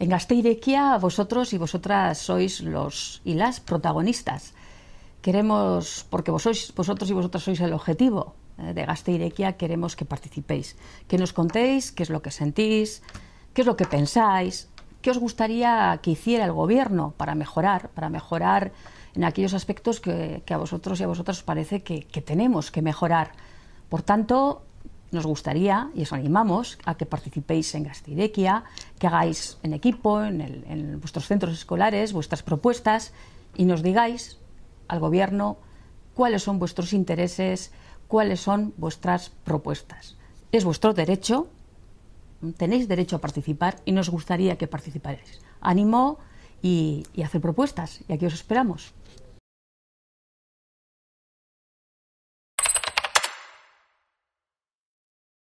En Gasteirequia vosotros y vosotras sois los y las protagonistas. Queremos, porque vosotros y vosotras sois el objetivo eh, de Gasteirequia, queremos que participéis, que nos contéis qué es lo que sentís, qué es lo que pensáis, qué os gustaría que hiciera el gobierno para mejorar, para mejorar en aquellos aspectos que, a vosotros y a vosotras parece que, que tenemos que mejorar. Por tanto, nos gustaría, y os animamos, a que participéis en Gastidequia, que hagáis en equipo, en, vuestros centros escolares, vuestras propuestas, y nos digáis al Gobierno cuáles son vuestros intereses, cuáles son vuestras propuestas. Es vuestro derecho, tenéis derecho a participar y nos gustaría que participarais. Ánimo y hacer propuestas, y aquí os esperamos.